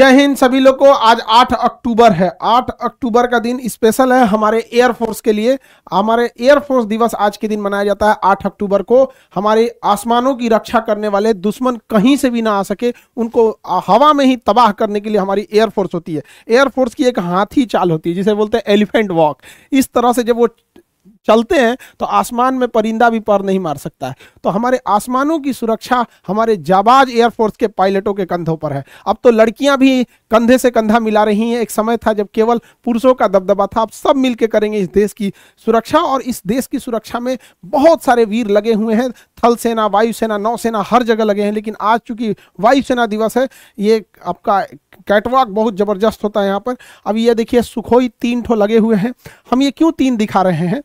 जय हिंद सभी लोग को आज 8 अक्टूबर है 8 अक्टूबर का दिन स्पेशल है हमारे एयरफोर्स के लिए हमारे एयरफोर्स दिवस आज के दिन मनाया जाता है 8 अक्टूबर को हमारे आसमानों की रक्षा करने वाले दुश्मन कहीं से भी ना आ सके उनको हवा में ही तबाह करने के लिए हमारी एयरफोर्स होती है एयरफोर्स की एक हाथी चाल होती है जिसे बोलते हैं एलिफेंट वॉक इस तरह से जब वो चलते हैं तो आसमान में परिंदा भी पर नहीं मार सकता है तो हमारे आसमानों की सुरक्षा हमारे जाबाज एयरफोर्स के पायलटों के कंधों पर है अब तो लड़कियां भी कंधे से कंधा मिला रही हैं एक समय था जब केवल पुरुषों का दबदबा था अब सब मिलकर करेंगे इस देश की सुरक्षा और इस देश की सुरक्षा में बहुत सारे वीर लगे हुए हैं थल सेना वायुसेना नौसेना हर जगह लगे हैं लेकिन आज चूंकि वायुसेना दिवस है ये आपका कैटवॉक बहुत ज़बरदस्त होता है यहाँ पर अब ये देखिए सुखोई तीन ठो लगे हुए हैं हम ये क्यों तीन दिखा रहे हैं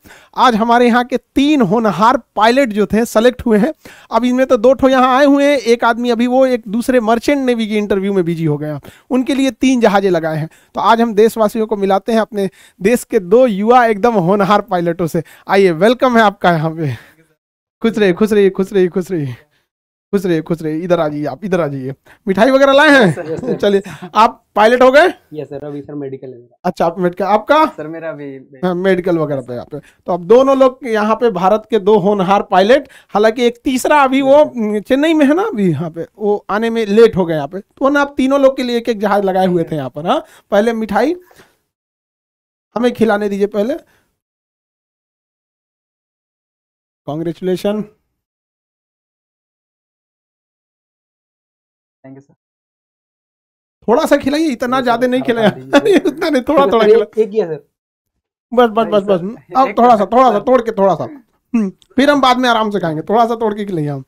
आज हमारे यहाँ के तीन होनहार पायलट जो थे सेलेक्ट हुए हैं अब इनमें तो दो ठो यहाँ आए हुए हैं एक आदमी अभी वो एक दूसरे मर्चेंट नेवी भी इंटरव्यू में बिजी हो गया उनके लिए तीन जहाजें लगाए हैं तो आज हम देशवासियों को मिलाते हैं अपने देश के दो युवा एकदम होनहार पायलटों से आइए वेलकम है आपका यहाँ पे खुश रहिए खुश रहिए खुश रहिए खुश रहिए खुश रहिए खुश रहिए इधर आ जाइए आप इधर आ जाइए मिठाई वगैरह लाए हैं चलिए आप पायलट हो गए यस सर अभी सर मेडिकल है अच्छा आप मेडिकल आपका सर मेरा अभी मेडिकल हाँ, वगैरह पे आप तो आप दोनों लोग यहाँ पे भारत के दो होनहार पायलट हालांकि एक तीसरा अभी वो हम्म, चेन्नई में है ना अभी यहाँ पे वो आने में लेट हो गए यहाँ पे तो ना आप तीनों लोग के लिए एक एक जहाज लगाए हुए थे यहाँ पर हाँ पहले मिठाई हमें खिलाने दीजिए पहले कॉन्ग्रेचुलेशन थैंक यू सर थोड़ा सा खिलाइए इतना तो ज्यादा नहीं खिलाया उतना नहीं थोड़ा थोड़ा खिला एक ही सर बस बस बस बस अब थोड़ा सा थोड़ा सा तोड़ के थोड़ा सा हम्म, फिर हम बाद में आराम से खाएंगे थोड़ा सा तोड़ के खिलाइए हम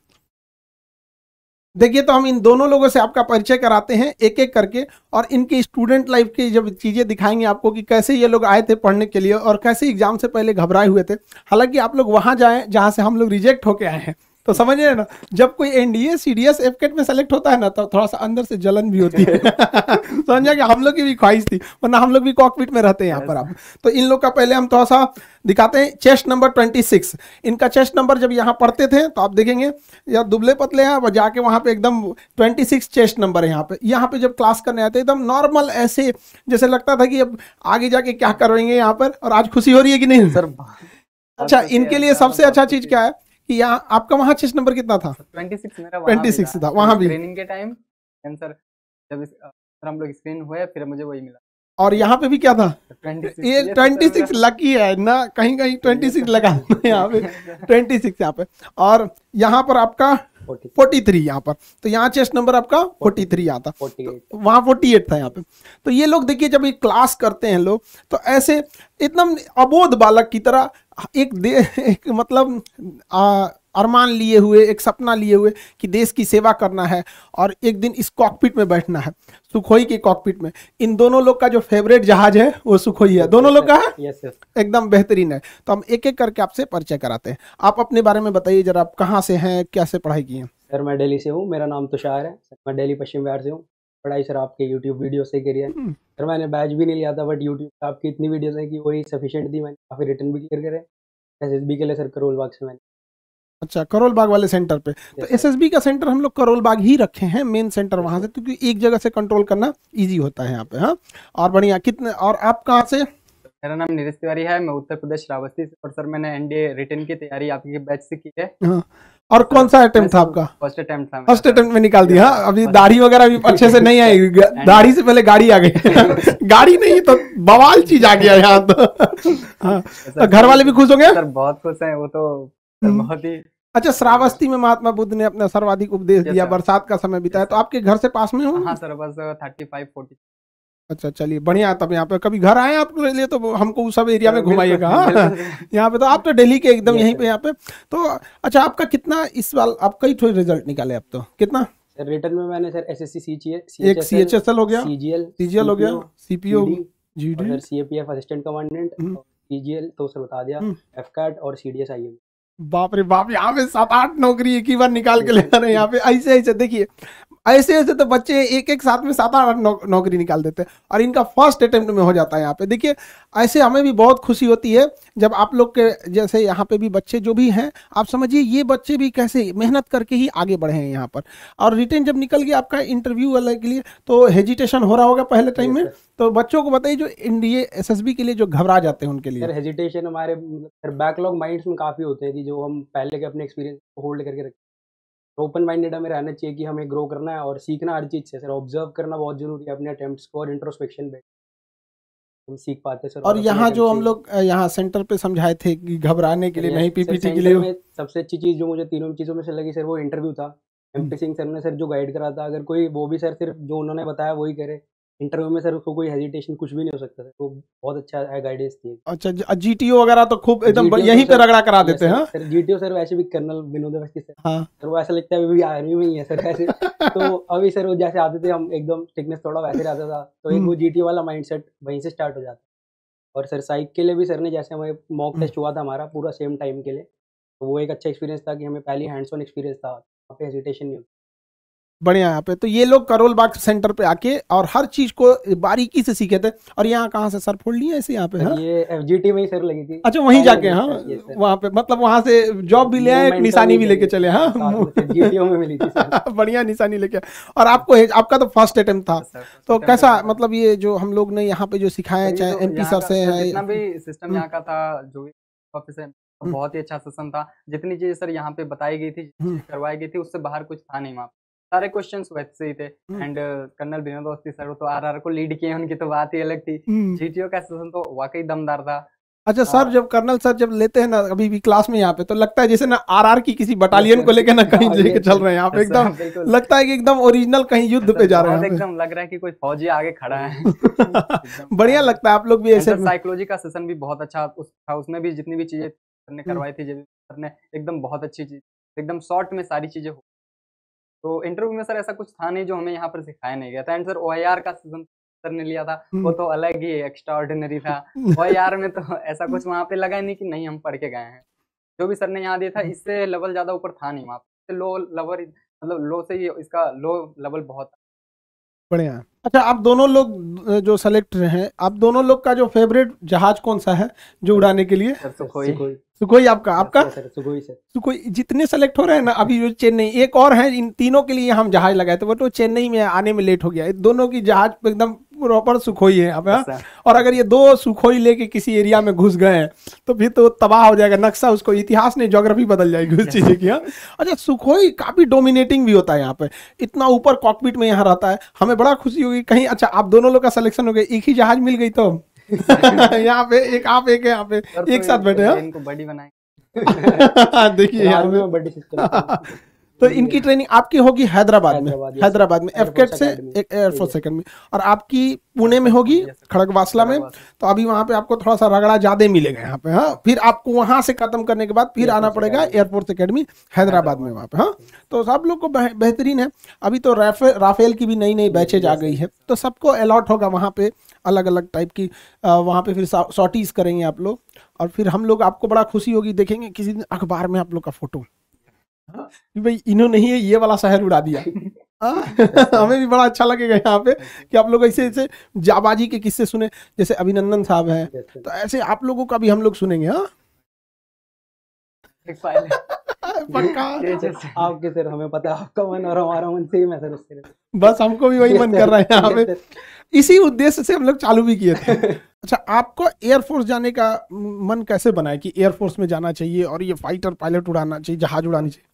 देखिए तो हम इन दोनों लोगों से आपका परिचय कराते हैं एक एक करके और इनके स्टूडेंट लाइफ की जब चीज़ें दिखाएंगे आपको कि कैसे ये लोग आए थे पढ़ने के लिए और कैसे एग्जाम से पहले घबराए हुए थे हालांकि आप लोग वहां जाएं जहां से हम लोग रिजेक्ट होके आए हैं तो समझिए ना जब कोई एनडीए सीडीएस एफकेट में सेलेक्ट होता है ना तो थोड़ा सा अंदर से जलन भी होती है समझा कि हम लोग की भी ख्वाहिश थी वरना हम लोग भी कॉकपिट में रहते हैं यहाँ पर आप तो इन लोग का पहले हम थोड़ा सा दिखाते हैं चेस्ट नंबर ट्वेंटी सिक्स इनका चेस्ट नंबर जब यहाँ पढ़ते थे तो आप देखेंगे या दुबले पतले हैं और जाके वहाँ पे एकदम ट्वेंटी सिक्स चेस्ट नंबर है यहाँ पे यहाँ पे जब क्लास करने आते एकदम नॉर्मल ऐसे जैसे लगता था कि अब आगे जाके क्या करेंगे यहाँ पर और आज खुशी हो रही है कि नहीं सर अच्छा तो इनके लिए सबसे अच्छा तो चीज़ क्या है कि यहाँ आपका वहाँ चेस्ट नंबर कितना था ट्वेंटी सिक्स था वहाँ भी ट्रेनिंग के टाइम आंसर जब हम लोग स्क्रीन हुए फिर मुझे वही मिला और यहाँ पे भी क्या था 26, ये ट्वेंटी सिक्स लकी है ना कहीं कहीं ट्वेंटी सिक्स लगा यहाँ पे ट्वेंटी सिक्स यहाँ पे और यहाँ पर आपका फोर्टी थ्री यहाँ पर तो यहाँ चेस्ट नंबर आपका फोर्टी थ्री आता वहाँ फोर्टी एट था यहाँ पे तो ये लोग देखिए जब ये क्लास करते हैं लोग तो ऐसे एकदम अबोध बालक की तरह एक दे एक मतलब अरमान लिए हुए एक सपना लिए हुए कि देश की सेवा करना है और एक दिन इस कॉकपिट में बैठना है सुखोई के कॉकपिट में इन दोनों लोग का जो फेवरेट जहाज है वो सुखोई है दोनों लोग का है यस यस एकदम बेहतरीन है तो हम एक एक करके आपसे परिचय कराते हैं आप अपने बारे में बताइए जरा आप कहाँ से हैं कैसे पढ़ाई की हैं सर मैं डेली से हूँ मेरा नाम तुषार है मैं डेली पश्चिम बिहार से हूँ पढ़ाई सर आपके यूट्यूब वीडियो से करी है सर हम्म। मैंने बैच भी नहीं लिया था बट यूट्यूब आपकी इतनी वीडियोस है कि वही सफिशिएंट थी मैंने काफ़ी रिटर्न भी क्लियर करे एस एस बी के लिए सर करोल बाग से मैंने अच्छा करोल बाग वाले सेंटर पे तो एस एस बी का सेंटर हम लोग करोल बाग ही रखे हैं मेन सेंटर वहाँ से क्योंकि एक जगह से कंट्रोल करना ईजी होता है यहाँ पे हाँ और बढ़िया कितने और आप कहाँ से मेरा नाम नीरज तिवारी है मैं उत्तर प्रदेश रावस्ती से और सर मैंने एनडीए रिटर्न की तैयारी आपके बैच से की है हाँ। और कौन सा अटेम्प्ट था आपका फर्स्ट अटेम्प्ट था फर्स्ट अटेम्प्ट में निकाल दिया अभी दाढ़ी वगैरह भी अच्छे से नहीं आई दाढ़ी से पहले गाड़ी आ गई गाड़ी नहीं तो बवाल चीज आ गया यहाँ तो, हाँ। तो घर वाले भी खुश होंगे सर बहुत खुश हैं वो तो हम्म। बहुत ही अच्छा श्रावस्ती में महात्मा बुद्ध ने अपना सर्वाधिक उपदेश दिया बरसात का समय बिताया तो आपके घर से पास में हूँ हाँ सर बस थर्टी फाइव फोर्टी अच्छा चलिए बढ़िया तब यहाँ पे कभी घर आए आप लिए तो हमको उस सब एरिया में घुमाइएगा हाँ। यहाँ पे तो आप तो दिल्ली के एकदम यहीं पे यहाँ पे तो अच्छा आपका कितना इस बार आप कई थोड़े रिजल्ट निकाले आप तो कितना रिटर्न में मैंने sir S S C C एक सी एच एस एल हो गया सी जी एल हो गया C P O G CPO GD F assistant commandant C G L तो उसे बता दिया एफ हम्म। कैट और C D S I M बाप रे बाप यहाँ पे सात आठ नौकरी एक ही बार निकाल के ले रहे हैं यहाँ पे ऐसे ऐसे देखिए ऐसे ऐसे तो बच्चे एक एक साथ में सात आठ नौ, नौकरी निकाल देते हैं और इनका फर्स्ट अटेम्प्ट में हो जाता है यहाँ पे देखिए ऐसे हमें भी बहुत खुशी होती है जब आप लोग के जैसे यहाँ पे भी बच्चे जो भी हैं आप समझिए ये बच्चे भी कैसे मेहनत करके ही आगे बढ़े हैं यहाँ पर और रिटर्न जब निकल गया आपका इंटरव्यू वाले के लिए तो हेजिटेशन हो रहा होगा पहले टाइम में तो बच्चों को बताइए जो इंडिया एस एस के लिए जो घबरा जाते हैं उनके लिए हेजिटेशन हमारे बैकलॉग माइंड्स में काफ़ी होते हैं कि जो हम पहले के अपने एक्सपीरियंस होल्ड करके रखते ओपन तो माइंडेड हमें रहना चाहिए कि हमें ग्रो करना है और सीखना हर चीज़ से सर ऑब्जर्व करना बहुत ज़रूरी है अपने अटेम्प्ट को और इंट्रोस्पेक्शन पे हम सीख पाते सर और यहाँ जो हम लोग यहाँ सेंटर पे समझाए थे कि घबराने के लिए नहीं पीपीटी के लिए सबसे अच्छी चीज़ जो मुझे तीनों चीज़ों में से लगी सर वो इंटरव्यू था एम पी सिंह सर ने सर जो गाइड करा था अगर कोई वो भी सर सिर्फ जो उन्होंने बताया वही करे इंटरव्यू में सर उसको कोई हेजिटेशन कुछ भी नहीं हो सकता तो बहुत अच्छा है गाइडेंस थी अच्छा जी ओ वगैरह तो खूब एकदम यहीं पे रगड़ा करा देते हैं हाँ? सर ओ सर वैसे भी कर्नल विनोद अवस्थी सर हाँ। वो ऐसा लगता है अभी आर्मी में ही है सर ऐसे तो अभी सर वो जैसे आते थे हम एकदम थिकनेस थोड़ा वैसे रहता था तो एक हम्म। वो ओ वाला सेट वहीं से स्टार्ट हो जाता और सर साइक के लिए भी सर ने जैसे हमें मॉक हम्म। टेस्ट हुआ था हमारा पूरा सेम टाइम के लिए तो वो एक अच्छा एक्सपीरियंस था कि हमें पहली हैंड्स ऑन एक्सपीरियंस था वहाँ पे हेजिटेशन नहीं होती बढ़िया यहाँ पे तो ये लोग करोल बाग सेंटर पे आके और हर चीज को बारीकी से सीखे थे और यहाँ कहाँ से सर फोड़ लिया ऐसे यहाँ पे हाँ? ये एफजीटी में ही सर लगी थी अच्छा वहीं जाके हाँ वहाँ पे मतलब वहाँ से जॉब भी ले आए निशानी भी लेके चले हाँ बढ़िया निशानी लेके और आपको आपका तो फर्स्ट अटेम्प्ट था तो कैसा मतलब ये जो हम लोग ने यहाँ पे जो सिखाया चाहे एम तो सर से है हम्म। तो हम्म। बहुत ही अच्छा सेशन था जितनी चीजें सर यहाँ पे बताई गई थी हम्म। करवाई गई थी उससे बाहर कुछ था नहीं वहाँ सारे क्वेश्चन वैसे ही थे एंड हम्म। uh, कर्नल विनोद दोस्ती सर तो आर को लीड किए उनकी तो बात ही अलग थी जीटीओ हम्म। का सेशन तो वाकई दमदार था अच्छा सर हाँ। जब कर्नल सर जब लेते हैं ना अभी भी क्लास में यहाँ पे तो लगता है जैसे ना आरआर की किसी बटालियन को लेकर ना हाँ, कहीं लेके चल तो रहे हैं पे एकदम लगता है कि एकदम ओरिजिनल कहीं युद्ध तो पे जा रहे हैं एकदम लग रहा है कि कोई फौजी आगे खड़ा है बढ़िया लगता है आप लोग भी ऐसे साइकोलॉजी का सेशन भी बहुत अच्छा था उसमें भी जितनी भी चीजें हम्म। करवाई थी जब सर ने एकदम बहुत अच्छी चीज एकदम शॉर्ट में सारी चीजें तो इंटरव्यू में सर ऐसा कुछ था नहीं जो हमें यहाँ पर सिखाया नहीं गया था एंड सर ओ का सीजन सर ने लिया था हम्म। वो तो अलग ही एक्स्ट्रा ऑर्डिनरी था ओ में तो ऐसा कुछ वहाँ पे लगा नहीं कि नहीं हम पढ़ के गए हैं जो भी सर ने यहाँ दिया था हम्म। इससे लेवल ज्यादा ऊपर था नहीं वहाँ पे लो लेवल मतलब लो से ही इसका लो लेवल बहुत बढ़िया अच्छा आप दोनों लोग जो सेलेक्ट हैं आप दोनों लोग का जो फेवरेट जहाज कौन सा है जो उड़ाने के लिए सुखोई सुखोई आपका हाँ, आपका सुखोई सुखोई तो जितने सेलेक्ट हो रहे हैं ना अभी जो चेन्नई एक और है इन तीनों के लिए हम जहाज लगाए थे बट वो तो चेन्नई में आने में लेट हो गया दोनों की जहाज एकदम प्रॉपर सुखोई है आपका हाँ? अच्छा। और अगर ये दो सुखोई लेके किसी एरिया में घुस गए तो फिर तो तबाह हो जाएगा नक्शा उसको इतिहास ने जोग्राफी बदल जाएगी उस चीज़ की हाँ? अच्छा सुखोई काफ़ी डोमिनेटिंग भी होता है यहाँ पे इतना ऊपर कॉकपिट में यहाँ रहता है हमें बड़ा खुशी होगी कहीं अच्छा आप दोनों लोग का सलेक्शन हो गया एक ही जहाज मिल गई तो यहाँ पे एक आप एक यहाँ पे एक तो साथ बैठे हैं हाँ? बड़ी बनाए देखिए यार पे बड़ी तो इनकी ट्रेनिंग आपकी होगी हैदराबाद में हैदराबाद में एफकेट से एक एयरफोर्स सेकंड में और आपकी पुणे में होगी खड़गवासला में तो अभी वहाँ पे आपको थोड़ा सा रगड़ा ज्यादा मिलेगा यहाँ पे हाँ फिर आपको वहाँ से खत्म करने के बाद फिर आना पड़ेगा एयरफोर्स अकेडमी हैदराबाद में वहाँ पे हाँ तो सब लोग को बेहतरीन है अभी तो राफेल की भी नई नई बैचेज आ गई है तो सबको अलॉट होगा वहाँ पे अलग अलग टाइप की वहाँ पे फिर शॉर्टीज करेंगे आप लोग और फिर हम लोग आपको बड़ा खुशी होगी देखेंगे किसी दिन अखबार में आप लोग का फोटो भाई इन्होंने ही ये वाला शहर उड़ा दिया हाँ, हमें भी बड़ा अच्छा लगेगा यहाँ पे कि आप लोग ऐसे ऐसे जाबाजी के किस्से सुने जैसे अभिनंदन साहब है तो ऐसे आप लोगों का भी हम लोग सुनेंगे हाँ आपके सर हमें पता है आपका मन और हमारा मन सेम है सर बस हमको भी वही मन कर रहा है यहाँ पे इसी उद्देश्य से हम लोग चालू भी किए थे अच्छा आपको एयरफोर्स जाने का मन कैसे बनाया कि एयरफोर्स में जाना चाहिए और ये फाइटर पायलट उड़ाना चाहिए जहाज उड़ानी चाहिए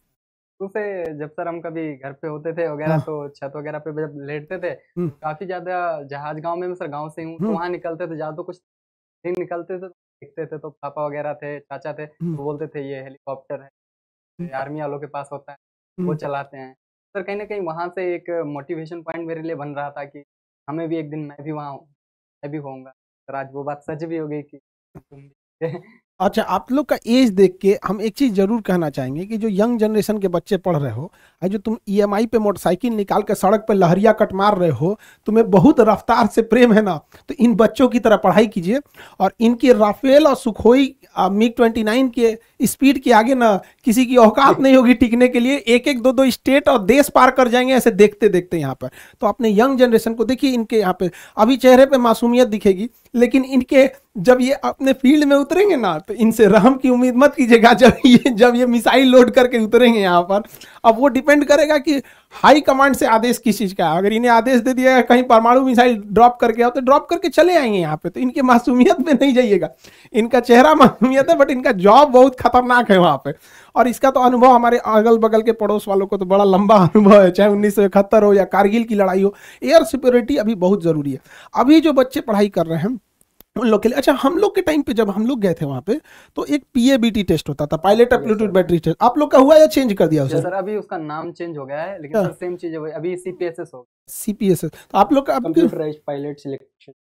बचपन से जब सर हम कभी घर पे होते थे वगैरह हाँ। तो छत वगैरह पे जब लेटते थे हम्म। काफी ज्यादा जहाज गांव में सर गांव से हूँ तो हम्म। वहाँ निकलते थे ज्यादा तो कुछ दिन निकलते थे दिखते थे तो पापा वगैरह थे चाचा थे तो हम्म। बोलते थे ये हेलीकॉप्टर है आर्मी वालों के पास होता है वो चलाते हैं सर कहीं ना कहीं वहाँ से एक मोटिवेशन पॉइंट मेरे लिए बन रहा था कि हमें भी एक दिन मैं भी वहाँ मैं भी होऊंगा सर आज वो बात सच भी हो गई कि अच्छा आप लोग का एज देख के हम एक चीज़ ज़रूर कहना चाहेंगे कि जो यंग जनरेशन के बच्चे पढ़ रहे हो और जो तुम ईएमआई e पे मोटरसाइकिल निकाल के सड़क पे लहरिया कट मार रहे हो तुम्हें बहुत रफ्तार से प्रेम है ना तो इन बच्चों की तरह पढ़ाई कीजिए और इनके राफेल और सुखोई मिग ट्वेंटी नाइन के स्पीड के आगे ना किसी की औकात नहीं होगी टिकने के लिए एक एक दो दो स्टेट और देश पार कर जाएंगे ऐसे देखते देखते यहाँ पर तो अपने यंग जनरेशन को देखिए इनके यहाँ पे अभी चेहरे पर मासूमियत दिखेगी लेकिन इनके जब ये अपने फील्ड में उतरेंगे ना तो इनसे रहम की उम्मीद मत कीजिएगा जब ये जब ये मिसाइल लोड करके उतरेंगे यहाँ पर अब वो डिपेंड करेगा कि हाई कमांड से आदेश किस चीज़ का है अगर इन्हें आदेश दे दिया कहीं परमाणु मिसाइल ड्रॉप करके आओ तो ड्रॉप करके चले आएंगे यहाँ पे तो इनके मासूमियत में नहीं जाइएगा इनका चेहरा मासूमियत है बट इनका जॉब बहुत खतरनाक है वहाँ पे और इसका तो अनुभव हमारे अगल बगल के पड़ोस वालों को तो बड़ा लंबा अनुभव है चाहे उन्नीस हो या कारगिल की लड़ाई हो एयर सिक्योरिटी अभी बहुत ज़रूरी है अभी जो बच्चे पढ़ाई कर रहे हैं उन लोग के लिए अच्छा हम लोग के टाइम पे जब हम लोग गए थे वहाँ पे तो एक पीएबीटी टेस्ट होता था पायलट एप्टीट्यूड बैटरी टेस्ट आप लोग का हुआ या चेंज कर दिया उसे सर अभी उसका नाम चेंज हो गया है लेकिन हाँ। सेम चीज है अभी सीपीएसएस हो सीपीएसएस तो आप लोग का पायलट सिलेक्शन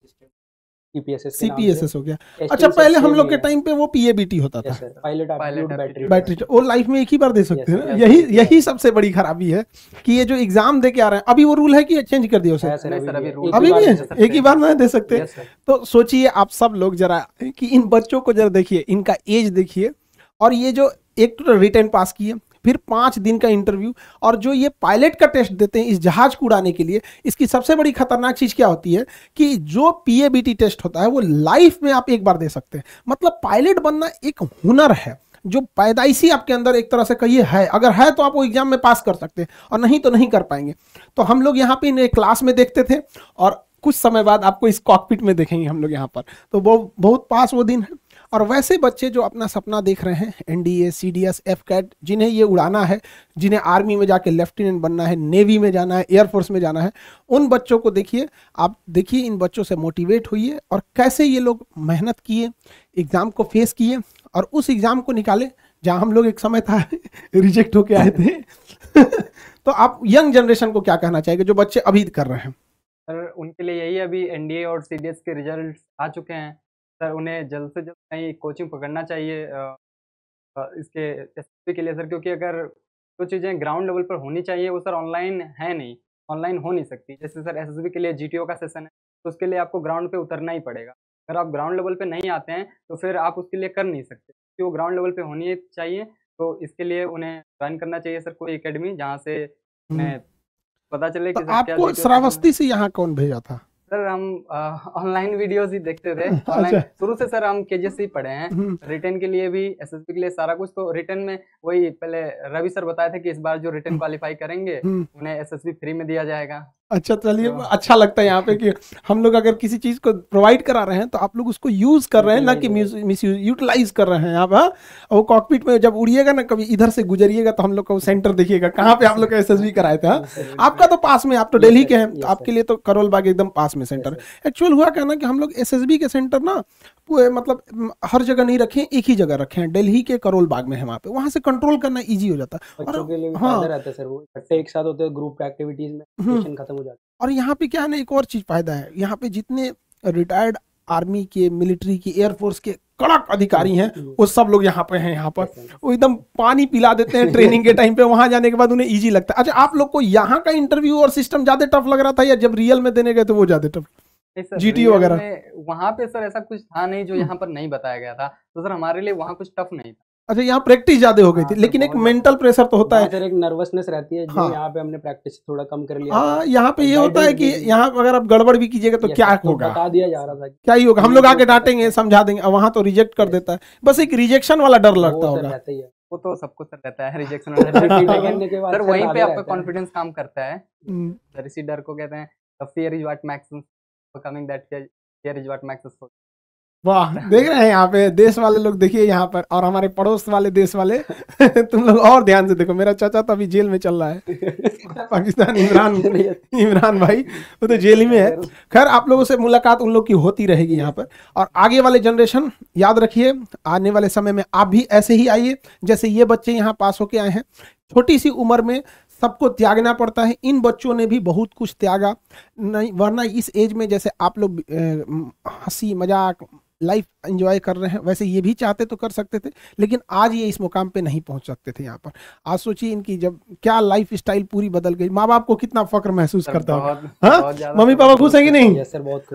सीपीएसएस हो गया अच्छा पहले हम लोग के टाइम पे वो पीएबीटी होता था पायलट बैटरी बैटरी वो लाइफ में एक ही बार दे सकते हैं यही यही सबसे बड़ी खराबी है कि ये जो एग्जाम दे के आ रहे हैं अभी वो रूल है कि चेंज कर दिया उसे अभी भी एक ही बार ना दे सकते तो सोचिए आप सब लोग जरा कि इन बच्चों को जरा देखिए इनका एज देखिए और ये जो एक तो रिटर्न पास किए फिर पाँच दिन का इंटरव्यू और जो ये पायलट का टेस्ट देते हैं इस जहाज को उड़ाने के लिए इसकी सबसे बड़ी खतरनाक चीज़ क्या होती है कि जो पी टेस्ट होता है वो लाइफ में आप एक बार दे सकते हैं मतलब पायलट बनना एक हुनर है जो पैदाइशी आपके अंदर एक तरह से कहिए है अगर है तो आप वो एग्जाम में पास कर सकते हैं और नहीं तो नहीं कर पाएंगे तो हम लोग यहाँ पे इन्हें क्लास में देखते थे और कुछ समय बाद आपको इस कॉकपिट में देखेंगे हम लोग यहाँ पर तो वो बहुत पास वो दिन है और वैसे बच्चे जो अपना सपना देख रहे हैं N D A C D S AFCAT जिन्हें ये उड़ाना है जिन्हें आर्मी में जाके लेफ्टिनेंट बनना है नेवी में जाना है एयरफोर्स में जाना है उन बच्चों को देखिए आप देखिए इन बच्चों से मोटिवेट होइए और कैसे ये लोग मेहनत किए एग्ज़ाम को फेस किए और उस एग्ज़ाम को निकाले जहाँ हम लोग एक समय था रिजेक्ट होके आए थे तो आप यंग जनरेशन को क्या कहना चाहेंगे जो बच्चे अभी कर रहे हैं सर उनके लिए यही अभी एनडीए और सीडीएस के रिजल्ट आ चुके हैं सर उन्हें जल्द से जल्द कहीं कोचिंग पकड़ना चाहिए इसके एस के लिए सर क्योंकि अगर जो चीज़ें ग्राउंड लेवल पर होनी चाहिए वो सर ऑनलाइन है नहीं ऑनलाइन हो नहीं सकती जैसे सर एस के लिए जी का सेशन है तो उसके लिए आपको ग्राउंड पर उतरना ही पड़ेगा अगर आप ग्राउंड लेवल पे नहीं आते हैं तो फिर आप उसके लिए कर नहीं सकते क्योंकि वो ग्राउंड लेवल पे होनी चाहिए तो इसके लिए उन्हें ज्वाइन करना चाहिए सर कोई एकेडमी जहाँ से उन्हें पता चले तो आपको श्रावस्ती से यहाँ कौन भेजा था सर हम ऑनलाइन वीडियोस ही देखते थे ऑनलाइन अच्छा। शुरू से सर हम के पढ़े हैं रिटर्न हम्म। के लिए भी एस के लिए सारा कुछ तो रिटर्न में वही पहले रवि सर बताए थे कि इस बार जो रिटर्न हम्म। क्वालिफाई करेंगे हम्म। उन्हें एस फ्री में दिया जाएगा अच्छा चलिए हाँ। अच्छा लगता है यहाँ पे कि हम लोग अगर किसी चीज को प्रोवाइड करा रहे हैं तो आप लोग उसको यूज कर रहे हैं ना कि मिस यूटिलाइज कर रहे हैं आप हाँ वो कॉकपिट में जब उड़िएगा ना कभी इधर से गुजरिएगा तो हम लोग का वो सेंटर देखिएगा कहाँ पे आप लोग एस एस बी कराए थे हाँ? आपका तो पास में आप तो डेली के हैं तो आपके लिए तो करोल बाग एकदम पास में सेंटर एक्चुअल हुआ क्या ना कि हम लोग एस एस बी के सेंटर ना मतलब हर जगह नहीं रखे एक ही जगह रखे दिल्ली के करोल बाग में है वहाँ पे वहाँ से कंट्रोल करना इजी हो जाता है और हाँ रहते है सर वो एक साथ होते हैं ग्रुप एक्टिविटीज में हम्म। खत्म हो जाता और यहाँ पे क्या है ना एक और चीज फायदा है यहाँ पे जितने रिटायर्ड आर्मी के मिलिट्री के एयरफोर्स के कड़क अधिकारी हैं हम्म। वो सब लोग यहाँ पे हैं यहाँ पर वो एकदम पानी पिला देते हैं ट्रेनिंग के टाइम पे वहां जाने के बाद उन्हें इजी लगता है अच्छा आप लोग को यहाँ का इंटरव्यू और सिस्टम ज्यादा टफ लग रहा था या जब रियल में देने गए तो वो ज्यादा टफ जीटी वगैरह वहाँ पे सर ऐसा कुछ था नहीं जो हम्म। यहाँ पर नहीं बताया गया था तो सर हमारे लिए वहाँ कुछ टफ नहीं था अच्छा यहाँ प्रैक्टिस ज्यादा हो गई थी हाँ, लेकिन एक मेंटल प्रेशर तो होता हाँ, है सर एक नर्वसनेस रहती है हाँ। यहाँ पे हमने प्रैक्टिस थोड़ा कम कर लिया हाँ यहाँ पे ये होता है कि यहाँ अगर आप गड़बड़ भी कीजिएगा तो क्या तो होगा बता दिया जा रहा था क्या ही होगा हम लोग आके डांटेंगे समझा देंगे वहाँ तो रिजेक्ट कर देता है बस एक रिजेक्शन वाला डर लगता होगा वो तो सबको सर रहता है रिजेक्शन सर वहीं पे आपका कॉन्फिडेंस काम करता है हम्म। सर इसी डर को कहते हैं fear is what maximum overcoming that here, here is what makes us whole वाह देख रहे हैं यहाँ पे देश वाले लोग देखिए यहाँ पर और हमारे पड़ोस वाले देश वाले तुम लोग और ध्यान से देखो मेरा चाचा तो अभी जेल में चल रहा है पाकिस्तान इमरान तो- इमरान भाई वो तो जेल ही में है खैर आप लोगों से मुलाकात उन लोग की होती रहेगी यहाँ पर और आगे वाले जनरेशन याद रखिए आने वाले समय में आप भी ऐसे ही आइए जैसे ये बच्चे यहाँ पास होके आए हैं छोटी सी उम्र में सबको त्यागना पड़ता है इन बच्चों ने भी बहुत कुछ त्यागा नहीं वरना इस एज में जैसे आप लोग हंसी मजाक लाइफ एंजॉय कर रहे हैं वैसे ये भी चाहते तो कर सकते थे लेकिन आज ये इस मुकाम पे नहीं पहुंच सकते थे यहाँ पर आज सोचिए इनकी जब क्या लाइफ स्टाइल पूरी बदल गई माँ बाप को कितना फक्र महसूस करता होगा हाँ? मम्मी पापा खुश है कि नहीं सर बहुत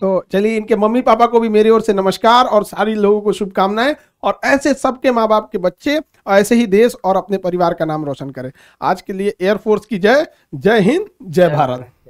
तो चलिए इनके मम्मी पापा को भी मेरी ओर से नमस्कार और सारी लोगों को शुभकामनाएं और ऐसे सबके माँ बाप के बच्चे और ऐसे ही देश और अपने परिवार का नाम रोशन करें आज के लिए एयरफोर्स की जय जय हिंद जय भारत